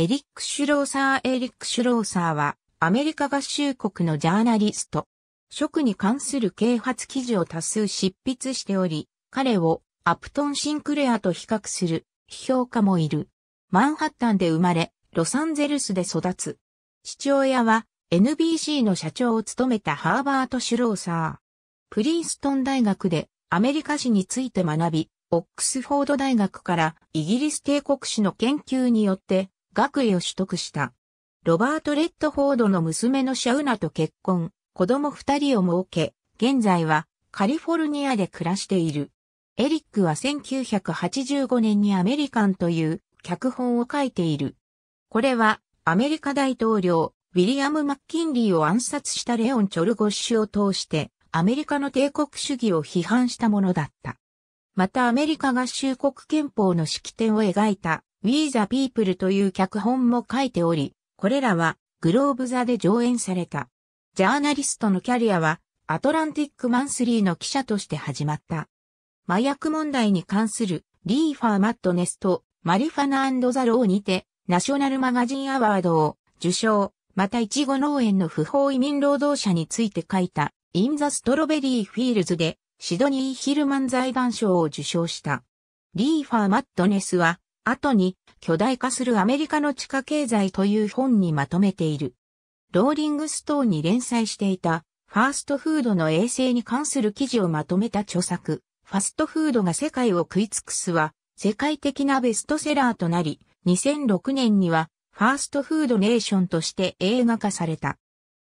エリック・シュローサー・エリック・シュローサーは、アメリカ合衆国のジャーナリスト。職に関する啓発記事を多数執筆しており、彼をアプトン・シンクレアと比較する批評家もいる。マンハッタンで生まれ、ロサンゼルスで育つ。父親は NBC の社長を務めたハーバート・シュローサー。プリンストン大学でアメリカ史について学び、オックスフォード大学からイギリス帝国史の研究によって学位を取得した。ロバート・レッドフォードの娘のシャウナと結婚、子供二人を設け、現在はカリフォルニアで暮らしている。エリックは1985年にアメリカンという脚本を書いている。これはアメリカ大統領ウィリアム・マッキンリーを暗殺したレオン・チョルゴッシュを通してアメリカの帝国主義を批判したものだった。またアメリカ合衆国憲法の式典を描いた We the People という脚本も書いており、これらはグローブ座で上演された。ジャーナリストのキャリアはアトランティックマンスリーの記者として始まった。麻薬問題に関するリーファーマットネスとマリファナザローにてナショナルマガジンアワードを受賞、またイチゴ農園の不法移民労働者について書いたインザストロベリーフィールズでシドニー・ヒルマン財団賞を受賞した。リーファー・マットネスは後に巨大化するアメリカの地下経済という本にまとめている。ローリングストーンに連載していたファーストフードの衛生に関する記事をまとめた著作、ファストフードが世界を食い尽くすは世界的なベストセラーとなり、2006年にはファーストフードネーションとして映画化された。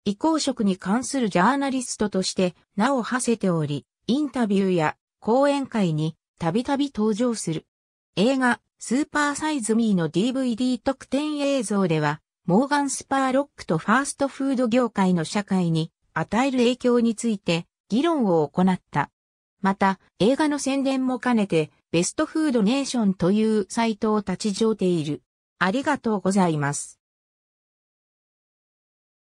移行食に関するジャーナリストとして名を馳せており、インタビューや講演会にたびたび登場する。映画、スーパーサイズミーの DVD 特典映像では、モーガン・スパーロックとファーストフード業界の社会に与える影響について議論を行った。また、映画の宣伝も兼ねて、ベストフードネーションというサイトを立ち上げている。ありがとうございます。